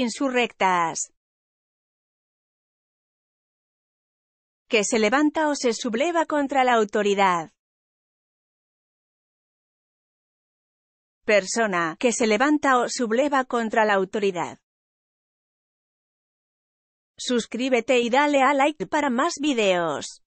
insurrectas. Que se levanta o se subleva contra la autoridad. Persona que se levanta o subleva contra la autoridad. Suscríbete y dale a like para más videos.